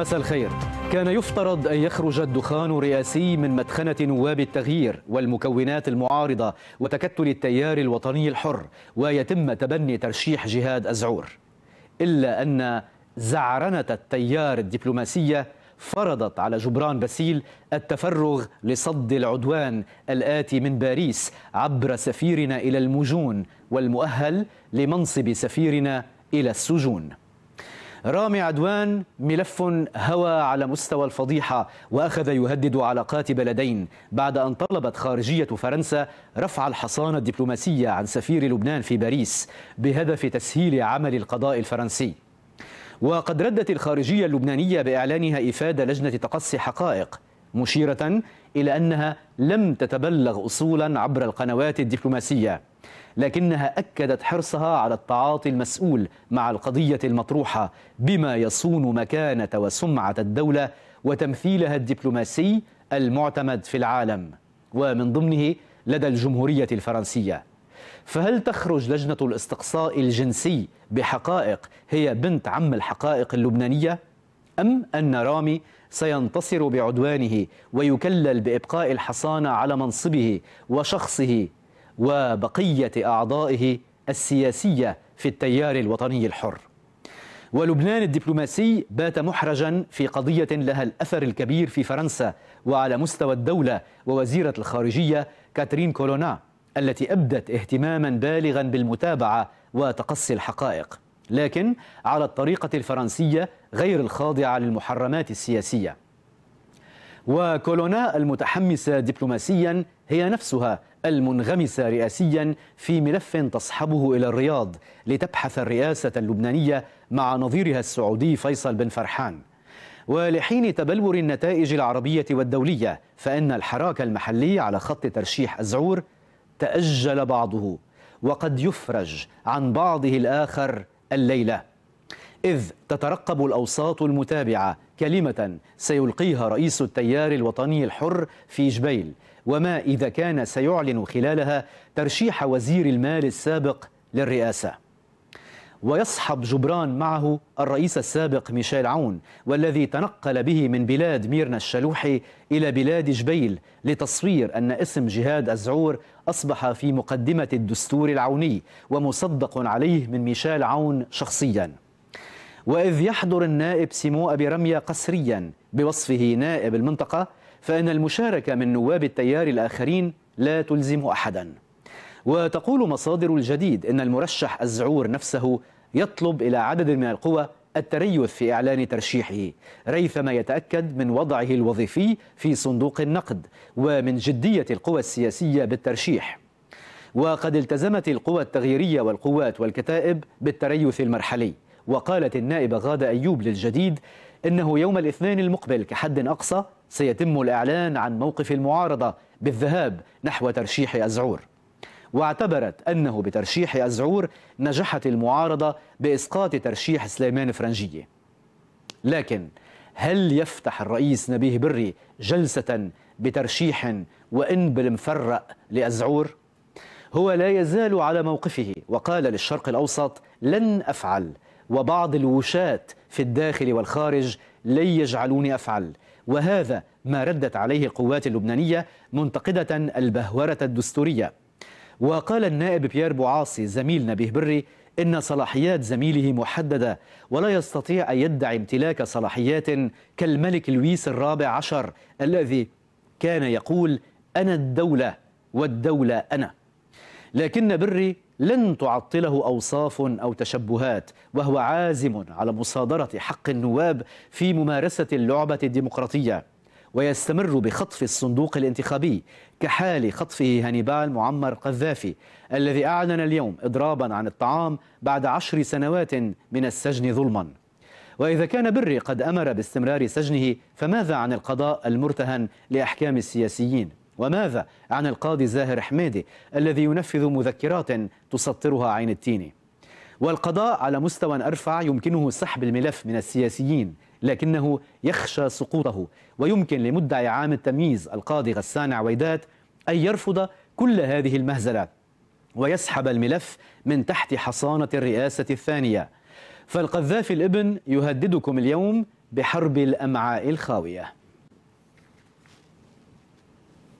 مساء الخير كان يفترض أن يخرج الدخان الرئاسي من مدخنة نواب التغيير والمكونات المعارضة وتكتل التيار الوطني الحر ويتم تبني ترشيح جهاد أزعور إلا أن زعرنة التيار الدبلوماسية فرضت على جبران باسيل التفرغ لصد العدوان الآتي من باريس عبر سفيرنا إلى المجون والمؤهل لمنصب سفيرنا إلى السجون رامي عدوان ملف هوى على مستوى الفضيحة وأخذ يهدد علاقات بلدين بعد أن طلبت خارجية فرنسا رفع الحصانة الدبلوماسية عن سفير لبنان في باريس بهدف تسهيل عمل القضاء الفرنسي وقد ردت الخارجية اللبنانية بإعلانها إفادة لجنة تقصي حقائق مشيرة إلى أنها لم تتبلغ أصولا عبر القنوات الدبلوماسية لكنها أكدت حرصها على التعاطي المسؤول مع القضية المطروحة بما يصون مكانة وسمعة الدولة وتمثيلها الدبلوماسي المعتمد في العالم ومن ضمنه لدى الجمهورية الفرنسية فهل تخرج لجنة الاستقصاء الجنسي بحقائق هي بنت عم الحقائق اللبنانية؟ أم أن رامي سينتصر بعدوانه ويكلل بإبقاء الحصانة على منصبه وشخصه وبقية أعضائه السياسية في التيار الوطني الحر ولبنان الدبلوماسي بات محرجا في قضية لها الأثر الكبير في فرنسا وعلى مستوى الدولة ووزيرة الخارجية كاترين كولونا التي أبدت اهتماما بالغا بالمتابعة وتقصي الحقائق لكن على الطريقة الفرنسية غير الخاضعة للمحرمات السياسية وكولونا المتحمسة دبلوماسيا هي نفسها المنغمسة رئاسيا في ملف تصحبه إلى الرياض لتبحث الرئاسة اللبنانية مع نظيرها السعودي فيصل بن فرحان ولحين تبلور النتائج العربية والدولية فإن الحراك المحلي على خط ترشيح أزعور تأجل بعضه وقد يفرج عن بعضه الآخر الليلة إذ تترقب الأوساط المتابعة كلمة سيلقيها رئيس التيار الوطني الحر في جبيل وما إذا كان سيعلن خلالها ترشيح وزير المال السابق للرئاسة ويصحب جبران معه الرئيس السابق ميشيل عون والذي تنقل به من بلاد ميرنا الشلوحي إلى بلاد جبيل لتصوير أن اسم جهاد الزعور أصبح في مقدمة الدستور العوني ومصدق عليه من ميشيل عون شخصياً وإذ يحضر النائب سيمو أبي رمية قسريا بوصفه نائب المنطقة فإن المشاركة من نواب التيار الآخرين لا تلزم أحدا وتقول مصادر الجديد إن المرشح الزعور نفسه يطلب إلى عدد من القوى التريث في إعلان ترشيحه ريثما يتأكد من وضعه الوظيفي في صندوق النقد ومن جدية القوى السياسية بالترشيح وقد التزمت القوى التغييرية والقوات والكتائب بالتريث المرحلي وقالت النائبة غادة أيوب للجديد إنه يوم الاثنين المقبل كحد أقصى سيتم الإعلان عن موقف المعارضة بالذهاب نحو ترشيح أزعور واعتبرت أنه بترشيح أزعور نجحت المعارضة بإسقاط ترشيح سليمان فرنجية لكن هل يفتح الرئيس نبيه بري جلسة بترشيح وإن بالمفرق لأزعور؟ هو لا يزال على موقفه وقال للشرق الأوسط لن أفعل وبعض الوشاة في الداخل والخارج لن يجعلوني أفعل وهذا ما ردت عليه القوات اللبنانية منتقدة البهورة الدستورية وقال النائب بيير بوعاصي زميل نبيه بري إن صلاحيات زميله محددة ولا يستطيع أن يدعي امتلاك صلاحيات كالملك لويس الرابع عشر الذي كان يقول أنا الدولة والدولة أنا لكن بري لن تعطله أوصاف أو تشبهات وهو عازم على مصادرة حق النواب في ممارسة اللعبة الديمقراطية ويستمر بخطف الصندوق الانتخابي كحال خطفه هانيبال معمر قذافي الذي أعلن اليوم إضرابا عن الطعام بعد عشر سنوات من السجن ظلما وإذا كان بري قد أمر باستمرار سجنه فماذا عن القضاء المرتهن لأحكام السياسيين؟ وماذا عن القاضي زاهر حميدي الذي ينفذ مذكرات تسطرها عين التين والقضاء على مستوى أرفع يمكنه سحب الملف من السياسيين لكنه يخشى سقوطه ويمكن لمدعي عام التمييز القاضي غسان عويدات أن يرفض كل هذه المهزلة ويسحب الملف من تحت حصانة الرئاسة الثانية فالقذافي الابن يهددكم اليوم بحرب الأمعاء الخاوية